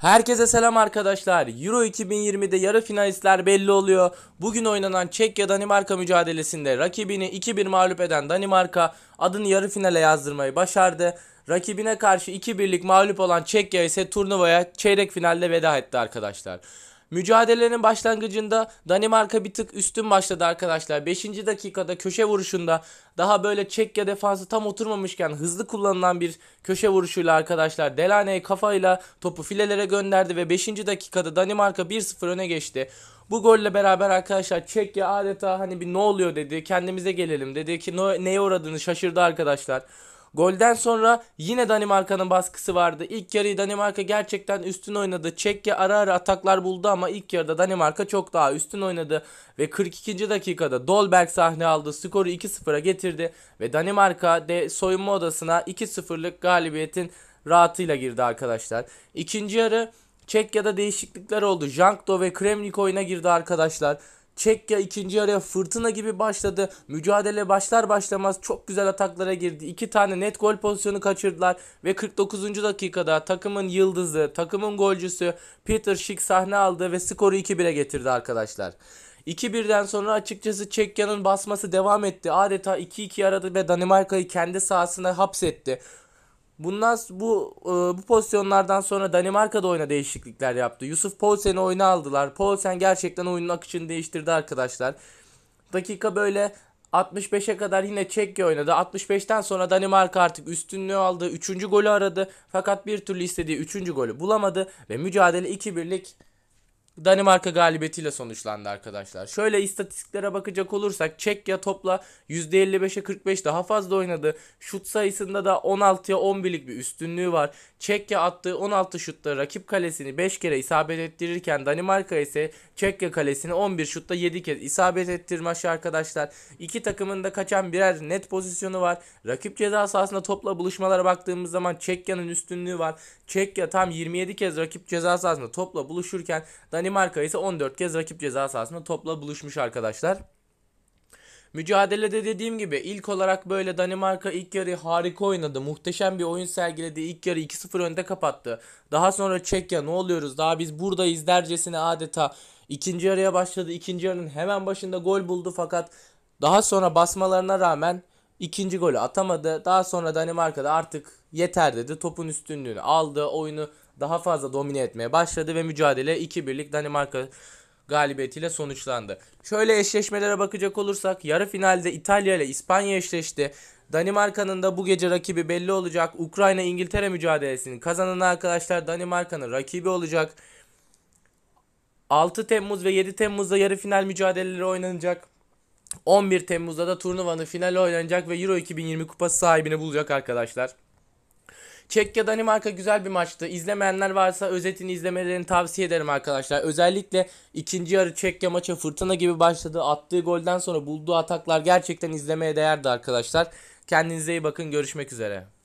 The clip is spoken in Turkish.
Herkese selam arkadaşlar. Euro 2020'de yarı finalistler belli oluyor. Bugün oynanan Çekya-Danimarka mücadelesinde rakibini 2-1 mağlup eden Danimarka adını yarı finale yazdırmayı başardı. Rakibine karşı 2-1'lik mağlup olan Çekya ise turnuvaya çeyrek finalde veda etti arkadaşlar. Mücadelenin başlangıcında Danimarka bir tık üstün başladı arkadaşlar. 5. dakikada köşe vuruşunda daha böyle Çekya defansı tam oturmamışken hızlı kullanılan bir köşe vuruşuyla arkadaşlar Delaney kafayla topu filelere gönderdi ve 5. dakikada Danimarka 1-0 öne geçti. Bu golle beraber arkadaşlar Çekya adeta hani bir ne oluyor dedi kendimize gelelim dedi ki neye uğradığını şaşırdı arkadaşlar. Golden sonra yine Danimarka'nın baskısı vardı. İlk yarıyı Danimarka gerçekten üstün oynadı. Çekya ara ara ataklar buldu ama ilk yarıda Danimarka çok daha üstün oynadı. Ve 42. dakikada Dolberg sahne aldı. Skoru 2-0'a getirdi. Ve Danimarka de soyunma odasına 2-0'lık galibiyetin rahatıyla girdi arkadaşlar. İkinci yarı Çekya'da değişiklikler oldu. Jankto ve Kremnik oyuna girdi arkadaşlar. Çekya ikinci yarıya fırtına gibi başladı. Mücadele başlar başlamaz çok güzel ataklara girdi. İki tane net gol pozisyonu kaçırdılar ve 49. dakikada takımın yıldızı, takımın golcüsü Peter Schick sahne aldı ve skoru 2-1'e getirdi arkadaşlar. 2-1'den sonra açıkçası Çekya'nın basması devam etti. Adeta 2-2 aradı ve Danimarka'yı kendi sahasına hapsetti. Bundan bu e, bu pozisyonlardan sonra Danimarka'da oyuna değişiklikler yaptı. Yusuf Poulsen'i oyuna aldılar. Poulsen gerçekten oyunun akışını değiştirdi arkadaşlar. Dakika böyle 65'e kadar yine Çekya oynadı. 65'ten sonra Danimarka artık üstünlüğü aldı. 3. golü aradı. Fakat bir türlü istediği 3. golü bulamadı ve mücadele 2-1'lik Danimarka galibiyetiyle sonuçlandı arkadaşlar. Şöyle istatistiklere bakacak olursak Çekya topla %55'e 45 daha fazla oynadı. Şut sayısında da 16'ya 11'lik bir üstünlüğü var. Çekya attığı 16 şutta rakip kalesini 5 kere isabet ettirirken Danimarka ise Çekya kalesini 11 şutta 7 kez isabet ettirmiş arkadaşlar. İki takımın da kaçan birer net pozisyonu var. Rakip ceza sahasında topla buluşmalara baktığımız zaman Çekya'nın üstünlüğü var. Çekya tam 27 kez rakip ceza sahasında topla buluşurken Danimarka Danimarka ise 14 kez rakip ceza sahasında topla buluşmuş arkadaşlar. Mücadelede dediğim gibi ilk olarak böyle Danimarka ilk yarı harika oynadı. Muhteşem bir oyun sergiledi. İlk yarı 2-0 önde kapattı. Daha sonra Çekya ne oluyoruz daha biz buradayız dercesine adeta ikinci yarıya başladı. İkinci yarının hemen başında gol buldu fakat daha sonra basmalarına rağmen ikinci golü atamadı. Daha sonra Danimarka'da artık yeter dedi. Topun üstünlüğünü aldı. Oyunu daha fazla domine etmeye başladı ve mücadele 2-1'lik Danimarka galibiyetiyle sonuçlandı. Şöyle eşleşmelere bakacak olursak yarı finalde İtalya ile İspanya eşleşti. Danimarka'nın da bu gece rakibi belli olacak. Ukrayna İngiltere mücadelesinin kazananı arkadaşlar Danimarka'nın rakibi olacak. 6 Temmuz ve 7 Temmuz'da yarı final mücadeleleri oynanacak. 11 Temmuz'da da turnuvanın finali oynanacak ve Euro 2020 kupası sahibini bulacak arkadaşlar. Çekya Danimarka güzel bir maçtı. İzlemeyenler varsa özetini izlemelerini tavsiye ederim arkadaşlar. Özellikle ikinci yarı Çekya maça fırtına gibi başladı. Attığı golden sonra bulduğu ataklar gerçekten izlemeye değerdi arkadaşlar. Kendinize iyi bakın. Görüşmek üzere.